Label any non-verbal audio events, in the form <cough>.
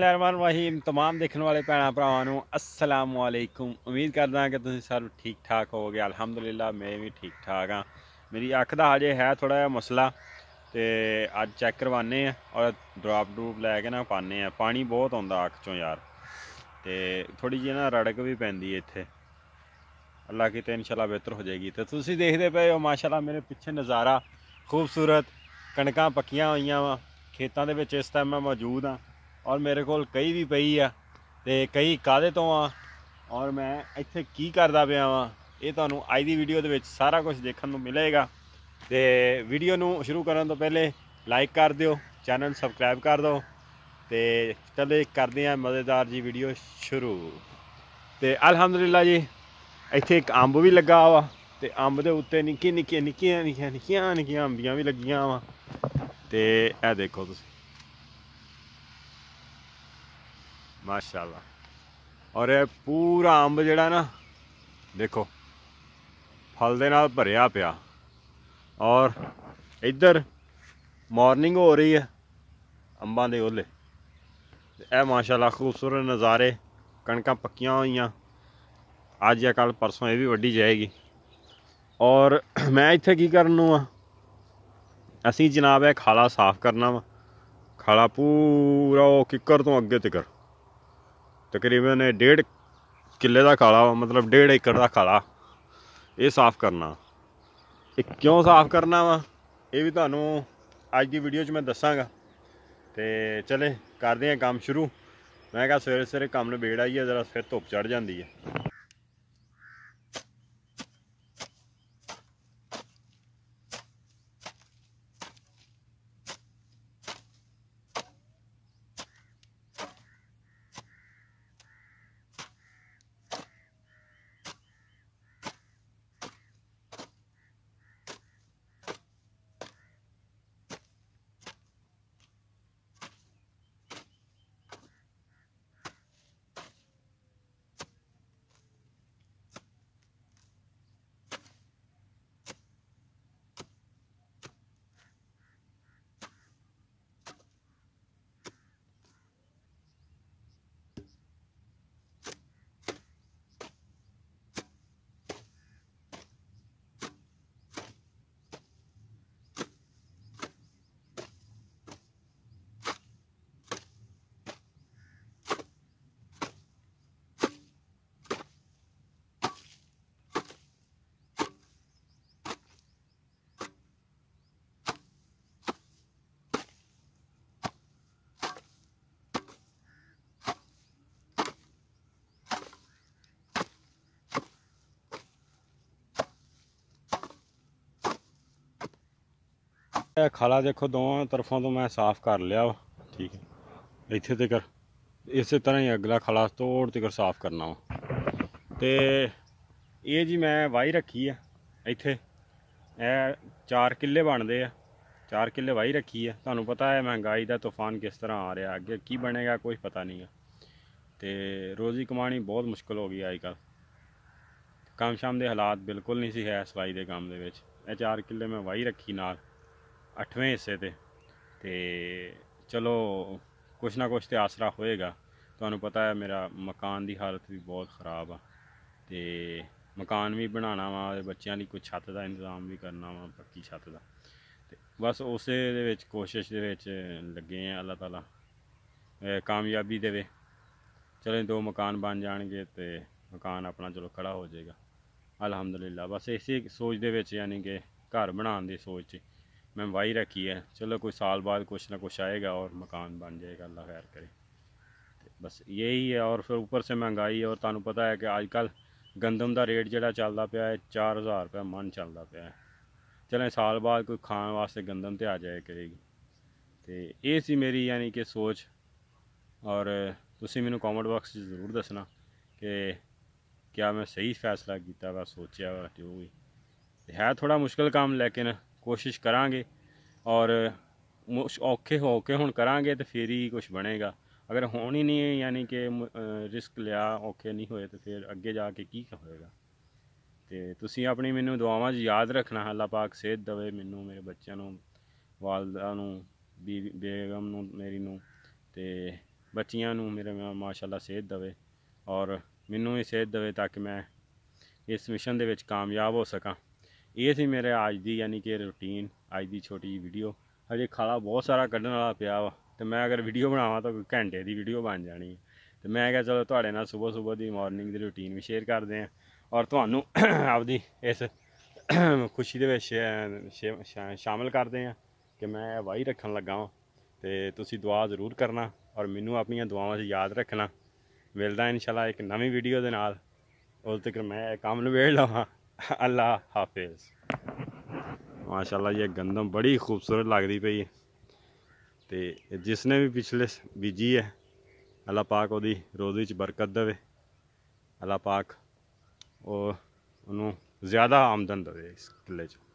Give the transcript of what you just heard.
ਰਹੀਮ तमाम ਦੇਖਣ ਵਾਲੇ ਭੈਣਾ ਭਰਾਵਾਂ ਨੂੰ ਅਸਲਾਮੁ ਅਲੈਕੁਮ ਉਮੀਦ ਕਰਦਾ ਹਾਂ ਕਿ ਤੁਸੀਂ ਸਭ ਠੀਕ ਠਾਕ ਹੋਗੇ ਅਲਹਮਦੁਲਿਲਾ ਮੈਂ ਵੀ ਠੀਕ ਠਾਕ ਹਾਂ ਮੇਰੀ ਅੱਖ ਦਾ ਹਜੇ ਹੈ ਥੋੜਾ ਜਿਹਾ ਮਸਲਾ ਤੇ ਅੱਜ ਚੈੱਕ ਕਰਵਾਨੇ ਆ ਔਰ ਡ੍ਰੌਪ ਡੂਪ ਲੈ ਕੇ ਨਾ ਪਾਣੇ ਆ ਪਾਣੀ ਬਹੁਤ ਆਉਂਦਾ ਅੱਖ ਚੋਂ ਯਾਰ ਤੇ ਥੋੜੀ ਜਿਹੀ ਨਾ ਰੜਕ ਵੀ ਪੈਂਦੀ ਇੱਥੇ ਅੱਲਾ ਕਿਤੇ ਇਨਸ਼ਾਅੱਲਾ ਬਿਹਤਰ ਹੋ ਜਾਏਗੀ ਤੇ ਤੁਸੀਂ ਦੇਖਦੇ ਪਏ ਹੋ ਮਾਸ਼ਾਅੱਲਾ ਮੇਰੇ ਪਿੱਛੇ ਨਜ਼ਾਰਾ ਖੂਬਸੂਰਤ ਕਣਕਾਂ ਪੱਕੀਆਂ ਹੋਈਆਂ ਵਾ ਖੇਤਾਂ ਦੇ ਵਿੱਚ ਇਸ ਟਾਈਮ ਮੈਂ ਮੌਜੂਦ ਆ ਔਰ ਮੇਰੇ ਕੋਲ ਕਈ ਵੀ ਪਈ ਆ ਤੇ ਕਈ ਕਾਦੇ ਤੋਂ ਆ ਔਰ ਮੈਂ ਇੱਥੇ ਕੀ ਕਰਦਾ ਪਿਆ ਵਾਂ ਇਹ ਤੁਹਾਨੂੰ ਅੱਜ ਦੀ ਵੀਡੀਓ ਦੇ ਵਿੱਚ ਸਾਰਾ ਕੁਝ ਦੇਖਣ ਨੂੰ ਮਿਲੇਗਾ ਤੇ ਵੀਡੀਓ ਨੂੰ ਸ਼ੁਰੂ ਕਰਨ ਤੋਂ ਪਹਿਲੇ ਲਾਈਕ ਕਰ ਦਿਓ ਚੈਨਲ ਸਬਸਕ੍ਰਾਈਬ ਕਰ ਦਿਓ ਤੇ ਚਲੇ ਕਰਦੇ ਆ ਮਜ਼ੇਦਾਰ ਜੀ ਵੀਡੀਓ ਸ਼ੁਰੂ ਤੇ ਅਲਹਮਦੁਲਿਲਾ ਜੀ ਇੱਥੇ ਇੱਕ ਅੰਬ ਵੀ ਲੱਗਾ ਵਾ ਤੇ ਅੰਬ ਦੇ ਉੱਤੇ ਨਿੱਕੀ ਨਿੱਕੀ ਨਿੱਕੀਆਂ ਨਿੱਕੀਆਂ ਨਿੱਕੀਆਂ ਨਿੱਕੀਆਂ ਅੰਬੀਆਂ ਵੀ ਲੱਗੀਆਂ ਵਾ ਤੇ ਇਹ ਦੇਖੋ ਤੁਸੀਂ ਮਾਸ਼ਾਅੱਲਾ ਔਰ ਇਹ ਪੂਰਾ ਅੰਬ ਜਿਹੜਾ ਨਾ ਦੇਖੋ ਫਲ ਦੇ ਨਾਲ ਭਰਿਆ ਪਿਆ ਔਰ ਇੱਧਰ ਮਾਰਨਿੰਗ ਹੋ ਰਹੀ ਹੈ ਅੰਬਾਂ ਦੇ ਓਲੇ ਇਹ ਮਾਸ਼ਾਅੱਲਾ ਖੂਬਸੂਰਤ ਨਜ਼ਾਰੇ ਕਣਕਾਂ ਪੱਕੀਆਂ ਹੋਈਆਂ ਅੱਜ ਜਾਂ ਕੱਲ ਪਰਸੋਂ ਇਹ ਵੀ ਵੱਡੀ ਜਾਏਗੀ ਔਰ ਮੈਂ ਇੱਥੇ ਕੀ ਕਰਨ ਨੂੰ ਆ ਅਸੀਂ ਜਨਾਬ ਇਹ ਖਾਲਾ ਸਾਫ਼ ਕਰਨਾ ਵਾ ਖਾਲਾ ਪੂਰਾ ਉਹ ਕਿੱਕਰ ਤੋਂ ਅੱਗੇ ਤੱਕ ਤਕਰੀਬਨ 1.5 ਕਿੱਲੇ ਦਾ ਕਾਲਾ ਮਤਲਬ 1.5 ਏਕੜ ਦਾ ਕਾਲਾ ਇਹ ਸਾਫ਼ ਕਰਨਾ ਇਹ ਕਿਉਂ ਸਾਫ਼ ਕਰਨਾ ਵਾ ਇਹ ਵੀ ਤੁਹਾਨੂੰ ਅੱਜ ਦੀ ਵੀਡੀਓ 'ਚ ਮੈਂ ਦੱਸਾਂਗਾ ਤੇ ਚਲੇ ਕਰਦੇ ਆਂ ਕੰਮ ਸ਼ੁਰੂ ਮੈਂ ਕਿਹਾ ਸਵੇਰੇ ਸਵੇਰੇ ਕੰਮ ਨਿਬੇੜ ਆਈਏ ਜ਼ਰਾ ਫਿਰ ਧੁੱਪ ਚੜ ਜਾਂਦੀ ਹੈ ਇਹ ਖਾਲਾ ਦੇਖੋ ਦੋਵਾਂ ਤਰਫਾਂ ਤੋਂ ਮੈਂ ਸਾਫ਼ ਕਰ ਲਿਆ ਵਾ ਠੀਕ ਹੈ ਇੱਥੇ ਤੇ ਕਰ ਇਸੇ ਤਰ੍ਹਾਂ ਹੀ ਅਗਲਾ ਖਾਲਾ ਤੋੜ ਤੇ ਕਰ ਸਾਫ਼ ਕਰਨਾ ਵਾ ਤੇ ਇਹ ਜੀ ਮੈਂ ਵਾਈ ਰੱਖੀ ਆ ਇੱਥੇ ਇਹ 4 ਕਿੱਲੇ ਬਣਦੇ ਆ 4 ਕਿੱਲੇ ਵਾਈ ਰੱਖੀ ਆ ਤੁਹਾਨੂੰ ਪਤਾ ਹੈ ਮਹਿੰਗਾਈ ਦਾ ਤੂਫਾਨ ਕਿਸ ਤਰ੍ਹਾਂ ਆ ਰਿਹਾ ਅੱਗੇ ਕੀ ਬਣੇਗਾ ਕੋਈ ਪਤਾ ਨਹੀਂ ਆ ਤੇ ਰੋਜ਼ੀ ਕਮਾਣੀ ਬਹੁਤ ਮੁਸ਼ਕਲ ਹੋ ਗਈ ਅੱਜ ਕੱਲ ਕੰਮ ਸ਼ਾਮ ਦੇ ਹਾਲਾਤ ਬਿਲਕੁਲ ਨਹੀਂ ਸੀ ਹੈ ਸਵਾਈ ਦੇ ਕੰਮ ਦੇ ਵਿੱਚ ਇਹ 4 ਕਿੱਲੇ ਮੈਂ ਵਾਈ ਰੱਖੀ ਨਾਲ 8ਵੇਂ ਹਿੱਸੇ ਤੇ ਤੇ ਚਲੋ ਕੁਛ ਨਾ ਕੁਛ ਤੇ ਆਸਰਾ ਹੋਏਗਾ ਤੁਹਾਨੂੰ ਪਤਾ ਹੈ ਮੇਰਾ ਮਕਾਨ ਦੀ ਹਾਲਤ ਵੀ ਬਹੁਤ ਖਰਾਬ ਆ ਤੇ ਮਕਾਨ ਵੀ ਬਣਾਉਣਾ ਵਾ ਬੱਚਿਆਂ ਲਈ ਕੋਈ ਛੱਤ ਦਾ ਇੰਤਜ਼ਾਮ ਵੀ ਕਰਨਾ ਵਾ ਪੱਕੀ ਛੱਤ ਦਾ ਤੇ ਬਸ ਉਸੇ ਦੇ ਵਿੱਚ ਕੋਸ਼ਿਸ਼ ਦੇ ਵਿੱਚ ਲੱਗੇ ਆ ਅੱਲਾਹ ਤਾਲਾ ਕਾਮਯਾਬੀ ਦੇਵੇ ਚਲੋ ਦੋ ਮਕਾਨ ਬਣ ਜਾਣਗੇ ਤੇ ਮਕਾਨ ਆਪਣਾ ਚਲੋ ਖੜਾ ਹੋ ਜਾਏਗਾ ਅਲਹਮਦੁਲਿਲਾ ਬਸ ਇਸੇ ਸੋਚ ਦੇ ਵਿੱਚ ਯਾਨੀ ਕਿ ਘਰ ਬਣਾਉਣ ਦੀ ਸੋਚ 'ਚ ਮੈਂ ਵਾਈ रखी ਚਲੋ ਕੋਈ ਸਾਲ ਬਾਅਦ ਕੁਛ ਨਾ ਕੁਛ ਆਏਗਾ ਔਰ ਮਕਾਨ ਬਣ ਜਾਏਗਾ ਅੱਲਾ ਖੈਰ ਕਰੇ करे ਬਸ ਇਹੀ ਹੈ ਔਰ ਫਿਰ ਉੱਪਰ ਸੇ ਮਹਿੰਗਾਈ ਔਰ ਤੁਹਾਨੂੰ ਪਤਾ ਹੈ ਕਿ ਅੱਜ ਕੱਲ ਗੰਦਮ ਦਾ ਰੇਟ ਜਿਹੜਾ ਚੱਲਦਾ ਪਿਆ ਹੈ 4000 ਰੁਪਏ ਮਨ ਚੱਲਦਾ ਪਿਆ ਹੈ ਚਲੇ ਸਾਲ ਬਾਅਦ ਕੋਈ ਖਾਣ ਵਾਸਤੇ ਗੰਦਮ ਤੇ ਆ ਜਾਏ ਕਰੇਗੀ ਤੇ ਇਹ ਸੀ ਮੇਰੀ ਯਾਨੀ ਕਿ ਸੋਚ ਔਰ ਤੁਸੀਂ ਮੈਨੂੰ ਕਮੈਂਟ ਬਾਕਸ 'ਚ ਜ਼ਰੂਰ ਦੱਸਣਾ ਕਿ ਕਿਆ ਮੈਂ ਸਹੀ ਫੈਸਲਾ ਕੀਤਾ ਵਾ ਸੋਚਿਆ ਵਾ ਜੋ ਵੀ ਹੈ ਥੋੜਾ ਮੁਸ਼ਕਲ ਕੰਮ ਲੇਕਿਨ ਕੋਸ਼ਿਸ਼ ਕਰਾਂਗੇ ਔਰ ਔਖੇ ਹੋ ਕੇ ਹੁਣ ਕਰਾਂਗੇ ਤੇ ਫੇਰ ਹੀ ਕੁਝ ਬਣੇਗਾ ਅਗਰ ਹੋਣ ਹੀ ਨਹੀਂ ਯਾਨੀ ਕਿ ਰਿਸਕ ਲਿਆ ਔਖੇ ਨਹੀਂ ਹੋਏ ਤੇ ਫਿਰ ਅੱਗੇ ਜਾ ਕੇ ਕੀ ਹੋਏਗਾ ਤੇ ਤੁਸੀਂ ਆਪਣੀ ਮੈਨੂੰ ਦੁਆਵਾਂ 'ਚ ਯਾਦ ਰੱਖਣਾ ਅੱਲਾ ਪਾਕ ਸਿਹਤ ਦਵੇ ਮੈਨੂੰ ਮੇਰੇ ਬੱਚਿਆਂ ਨੂੰ ਵਾਲਦਾ ਨੂੰ ਬੇਗਮ ਨੂੰ ਮੇਰੀ ਨੂੰ ਤੇ ਬੱਚੀਆਂ ਨੂੰ ਮੇਰੇ ਮਾਸ਼ਾਅੱਲਾ ਸਿਹਤ ਦਵੇ ਔਰ ਮੈਨੂੰ ਇਹ ਸਿਹਤ ਦਵੇ ਤਾਂ ਕਿ ਮੈਂ ਇਸ ਮਿਸ਼ਨ ਦੇ ਵਿੱਚ ਕਾਮਯਾਬ ਹੋ ਸਕਾਂ ਇਹ ਸੀ ਮੇਰੇ ਅੱਜ ਦੀ ਯਾਨੀ ਕਿ ਰੁਟੀਨ ਅੱਜ ਦੀ ਛੋਟੀ ਵੀਡੀਓ ਹਜੇ ਖਾਲਾ ਬਹੁਤ ਸਾਰਾ ਕੱਢਣ ਵਾਲਾ ਪਿਆ ਵਾ ਤੇ ਮੈਂ ਅਗਰ ਵੀਡੀਓ ਬਣਾਵਾਂ ਤਾਂ ਘੰਟੇ ਦੀ ਵੀਡੀਓ ਬਣ ਜਾਣੀ ਹੈ ਤੇ ਮੈਂ ਕਿਹਾ ਚਲੋ ਤੁਹਾਡੇ ਨਾਲ ਸਵੇਰ ਸਵੇਰ ਦੀ ਮਾਰਨਿੰਗ ਦੀ ਰੁਟੀਨ ਵੀ ਸ਼ੇਅਰ ਕਰਦੇ ਆਂ ਔਰ ਤੁਹਾਨੂੰ <clears throat> ਆਪਦੀ ਇਸ <clears throat> ਖੁਸ਼ੀ ਦੇ ਵਿੱਚ ਸ਼ਾਮਲ ਕਰਦੇ ਆਂ ਕਿ ਮੈਂ ਵਾਈ ਰੱਖਣ ਲੱਗਾ ਹਾਂ ਤੇ ਤੁਸੀਂ ਦੁਆ ਜ਼ਰੂਰ ਕਰਨਾ ਔਰ ਮੈਨੂੰ ਆਪਣੀਆਂ ਦੁਆਵਾਂ 'ਚ ਯਾਦ ਰੱਖਣਾ ਮਿਲਦਾ ਇਨਸ਼ਾਅੱਲਾ ਇੱਕ ਨਵੀਂ ਵੀਡੀਓ ਦੇ ਨਾਲ ਉਸ ਤੱਕ ਮੈਂ ਕੰਮ ਨੂੰ ਵੇੜ ਲਵਾਂ <laughs> ਅੱਲਾ ਹਾਫਿਜ਼ ਮਾਸ਼ਾਅੱਲਾ ਇਹ ਗੰਦਮ ਬੜੀ ਖੂਬਸੂਰਤ ਲੱਗਦੀ ਪਈ ਹੈ ਤੇ ਜਿਸਨੇ ਵੀ ਪਿਛਲੇ ਬੀਜੀ ਹੈ ਅੱਲਾ ਪਾਕ ਉਹਦੀ ਰੋਜ਼ੀ ਵਿੱਚ ਬਰਕਤ ਦੇਵੇ ਅੱਲਾ ਪਾਕ ਉਹ ਉਹਨੂੰ ਜ਼ਿਆਦਾ ਆਮਦਨ ਦੇਵੇ ਇਸ ਕਿੱਲੇ 'ਚ